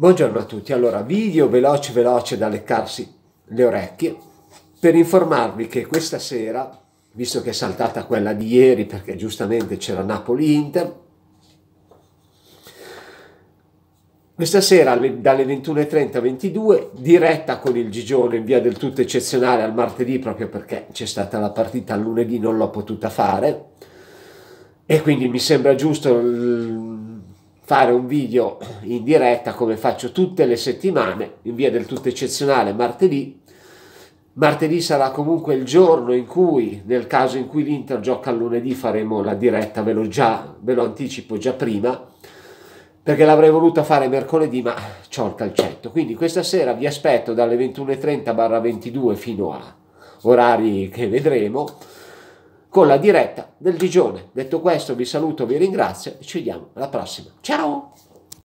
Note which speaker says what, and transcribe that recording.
Speaker 1: Buongiorno a tutti, allora video veloce veloce da leccarsi le orecchie per informarvi che questa sera, visto che è saltata quella di ieri perché giustamente c'era Napoli-Inter, questa sera dalle 21.30 a 22 diretta con il Gigione in via del tutto eccezionale al martedì proprio perché c'è stata la partita lunedì non l'ho potuta fare e quindi mi sembra giusto fare un video in diretta come faccio tutte le settimane, in via del tutto eccezionale martedì. Martedì sarà comunque il giorno in cui, nel caso in cui l'Inter gioca lunedì, faremo la diretta, ve lo, già, ve lo anticipo già prima, perché l'avrei voluta fare mercoledì, ma ho il calcetto. Quindi questa sera vi aspetto dalle 21.30-22 fino a orari che vedremo con la diretta del Digione. Detto questo vi saluto, vi ringrazio e ci vediamo alla prossima. Ciao!